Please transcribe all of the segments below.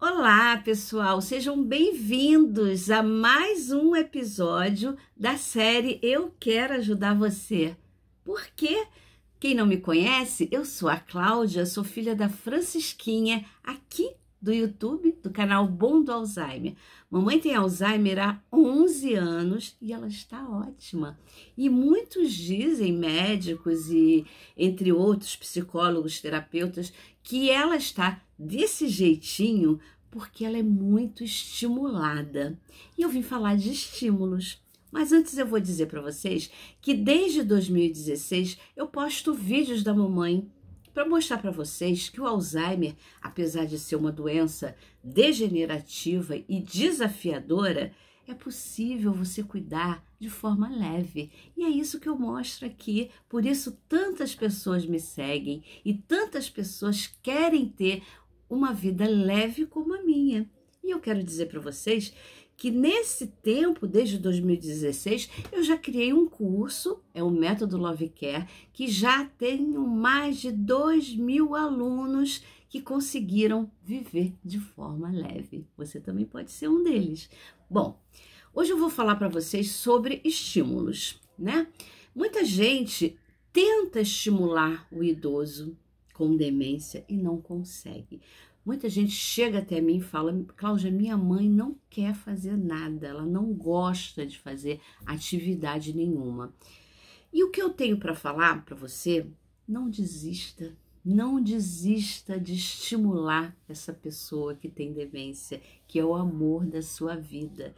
Olá, pessoal, sejam bem-vindos a mais um episódio da série Eu Quero Ajudar Você. Por quê? Quem não me conhece, eu sou a Cláudia, sou filha da Francisquinha, aqui do YouTube, do canal Bom do Alzheimer. Mamãe tem Alzheimer há 11 anos e ela está ótima. E muitos dizem, médicos e entre outros psicólogos, terapeutas, que ela está desse jeitinho porque ela é muito estimulada. E eu vim falar de estímulos. Mas antes eu vou dizer para vocês que desde 2016 eu posto vídeos da mamãe para mostrar para vocês que o Alzheimer, apesar de ser uma doença degenerativa e desafiadora, é possível você cuidar de forma leve. E é isso que eu mostro aqui. Por isso, tantas pessoas me seguem e tantas pessoas querem ter uma vida leve como a minha. E eu quero dizer para vocês que nesse tempo, desde 2016, eu já criei um curso, é o Método Love Care, que já tenho mais de 2 mil alunos que conseguiram viver de forma leve. Você também pode ser um deles. Bom, hoje eu vou falar para vocês sobre estímulos, né? Muita gente tenta estimular o idoso, com demência e não consegue. Muita gente chega até mim e fala: Cláudia, minha mãe não quer fazer nada, ela não gosta de fazer atividade nenhuma. E o que eu tenho para falar para você? Não desista. Não desista de estimular essa pessoa que tem demência, que é o amor da sua vida.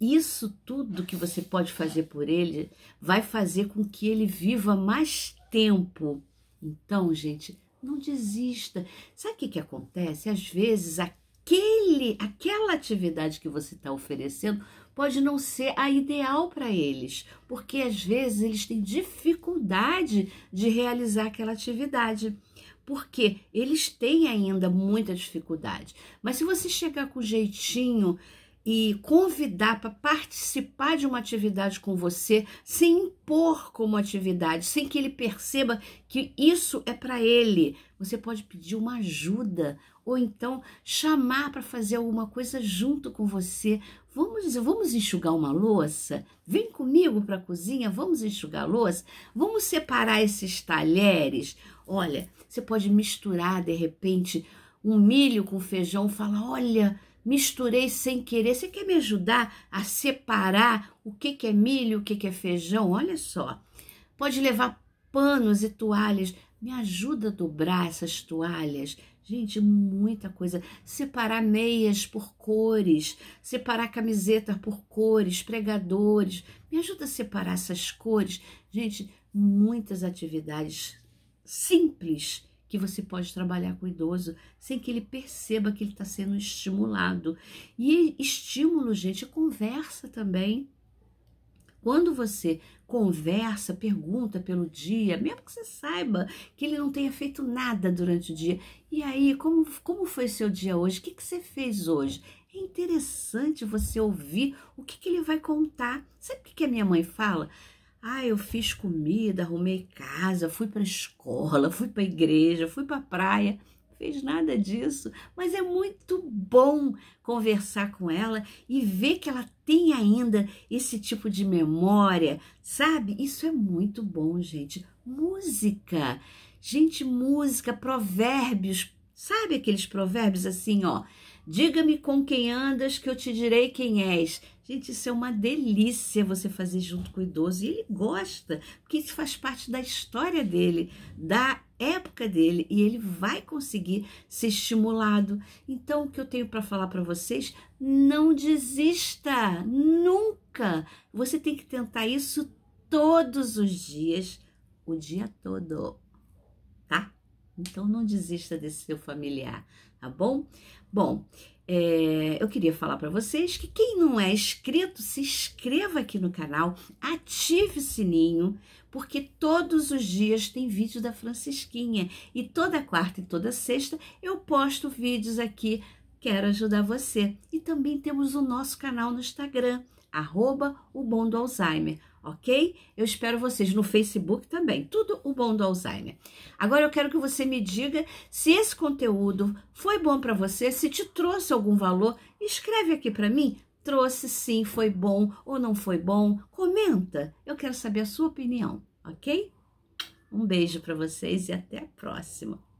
Isso tudo que você pode fazer por ele vai fazer com que ele viva mais tempo. Então, gente, não desista. Sabe o que, que acontece? Às vezes, aquele, aquela atividade que você está oferecendo pode não ser a ideal para eles, porque às vezes eles têm dificuldade de realizar aquela atividade. Porque eles têm ainda muita dificuldade. Mas se você chegar com jeitinho, e convidar para participar de uma atividade com você, sem impor como atividade, sem que ele perceba que isso é para ele. Você pode pedir uma ajuda ou então chamar para fazer alguma coisa junto com você. Vamos, vamos enxugar uma louça? Vem comigo para a cozinha, vamos enxugar a louça? Vamos separar esses talheres? Olha, você pode misturar de repente um milho com feijão, falar, olha, misturei sem querer. Você quer me ajudar a separar o que, que é milho, o que, que é feijão? Olha só. Pode levar panos e toalhas. Me ajuda a dobrar essas toalhas. Gente, muita coisa. Separar meias por cores, separar camiseta por cores, pregadores. Me ajuda a separar essas cores. Gente, muitas atividades simples que você pode trabalhar com o idoso sem que ele perceba que ele está sendo estimulado. E estímulo, gente, é conversa também. Quando você conversa, pergunta pelo dia, mesmo que você saiba que ele não tenha feito nada durante o dia, e aí, como, como foi seu dia hoje? O que, que você fez hoje? É interessante você ouvir o que, que ele vai contar. Sabe o que, que a minha mãe fala? Ah, eu fiz comida, arrumei casa, fui para escola, fui para igreja, fui para praia. Não fez nada disso, mas é muito bom conversar com ela e ver que ela tem ainda esse tipo de memória, sabe? Isso é muito bom, gente. Música, gente, música, provérbios, sabe aqueles provérbios assim, ó? Diga-me com quem andas, que eu te direi quem és. Gente, isso é uma delícia você fazer junto com o idoso. E ele gosta, porque isso faz parte da história dele, da época dele, e ele vai conseguir ser estimulado. Então, o que eu tenho para falar para vocês, não desista, nunca. Você tem que tentar isso todos os dias, o dia todo. Então não desista desse seu familiar, tá bom? Bom, é, eu queria falar para vocês que quem não é inscrito, se inscreva aqui no canal, ative o sininho, porque todos os dias tem vídeo da Francisquinha e toda quarta e toda sexta eu posto vídeos aqui. Quero ajudar você. E também temos o nosso canal no Instagram, arroba o bom do Alzheimer ok? Eu espero vocês no Facebook também. Tudo o bom do Alzheimer. Agora eu quero que você me diga se esse conteúdo foi bom para você, se te trouxe algum valor. Escreve aqui para mim. Trouxe sim, foi bom ou não foi bom? Comenta. Eu quero saber a sua opinião, ok? Um beijo para vocês e até a próxima.